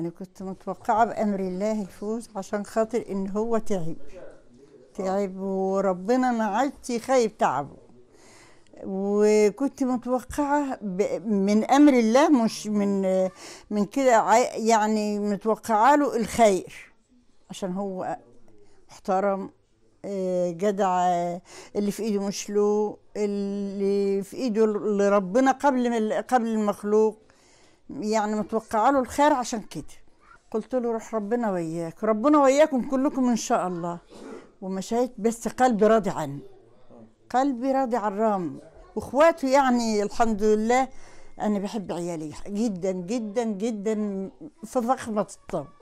انا كنت متوقعه بامر الله يفوز عشان خاطر ان هو تعب تعب وربنا انا عادتي خايب تعبه وكنت متوقعه من امر الله مش من من كده يعني متوقعه له الخير عشان هو محترم آه، جدع اللي في ايده مش له اللي في ايده لربنا قبل قبل المخلوق يعني متوقعه له الخير عشان كده قلت له روح ربنا وياك ربنا وياكم كلكم ان شاء الله ومشيت بس قلبي راضي عنه قلبي راضي عن رام واخواته يعني الحمد لله انا بحب عيالي جدا جدا جدا في ضخمه الطب